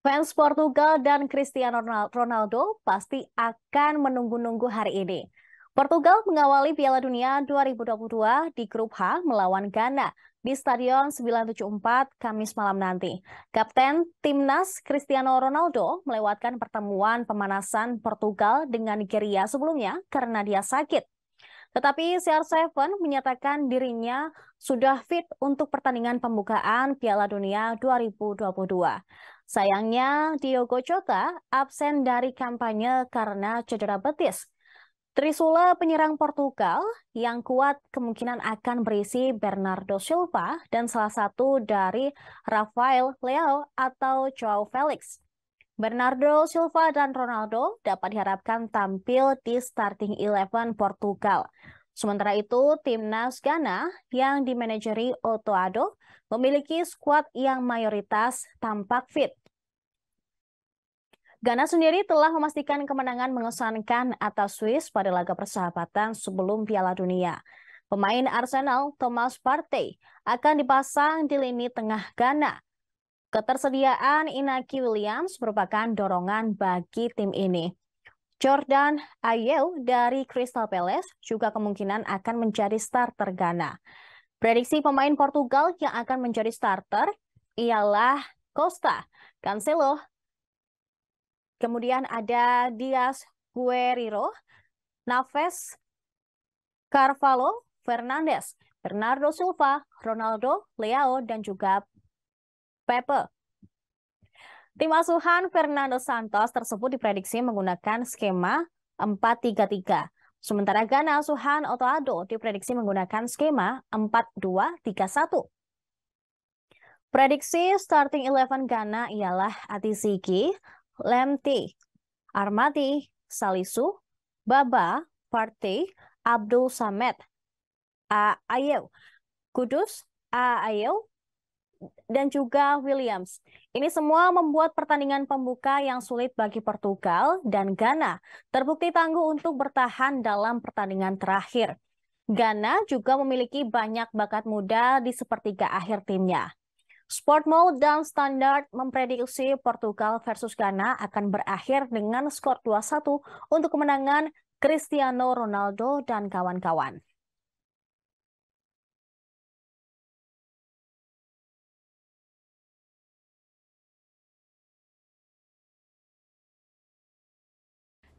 Fans Portugal dan Cristiano Ronaldo pasti akan menunggu-nunggu hari ini. Portugal mengawali Piala Dunia 2022 di grup H melawan Ghana di Stadion 974 Kamis malam nanti. Kapten Timnas Cristiano Ronaldo melewatkan pertemuan pemanasan Portugal dengan Nigeria sebelumnya karena dia sakit. Tetapi CR7 menyatakan dirinya sudah fit untuk pertandingan pembukaan Piala Dunia 2022. Sayangnya, Diogo Jota absen dari kampanye karena cedera betis. Trisula penyerang Portugal yang kuat kemungkinan akan berisi Bernardo Silva dan salah satu dari Rafael Leao atau Joao Felix. Bernardo Silva dan Ronaldo dapat diharapkan tampil di starting eleven Portugal. Sementara itu, timnas Ghana yang dimanajeri Otto Ado memiliki skuad yang mayoritas tampak fit. Ghana sendiri telah memastikan kemenangan mengesankan atas Swiss pada laga persahabatan sebelum Piala Dunia. Pemain Arsenal Thomas Partey akan dipasang di lini tengah Ghana Ketersediaan Inaki Williams merupakan dorongan bagi tim ini. Jordan Ayew dari Crystal Palace juga kemungkinan akan menjadi starter Ghana. Prediksi pemain Portugal yang akan menjadi starter ialah Costa, Cancelo, kemudian ada Dias Guerrero, Naves, Carvalho, Fernandes, Bernardo Silva, Ronaldo, Leao, dan juga Pepe. Tim asuhan Fernando Santos tersebut diprediksi menggunakan skema 4-3-3. Sementara Gana asuhan Otoado diprediksi menggunakan skema 4-2-3-1. Prediksi starting 11 Gana ialah Atisiki, Lemti, Armati, Salisu, Baba, Parti, Abdul Samed, Ayew, Kudus, Ayew, dan juga Williams. Ini semua membuat pertandingan pembuka yang sulit bagi Portugal dan Ghana. Terbukti tangguh untuk bertahan dalam pertandingan terakhir. Ghana juga memiliki banyak bakat muda di sepertiga akhir timnya. Sport Mode dan Standard memprediksi Portugal versus Ghana akan berakhir dengan skor 2-1 untuk kemenangan Cristiano Ronaldo dan kawan-kawan.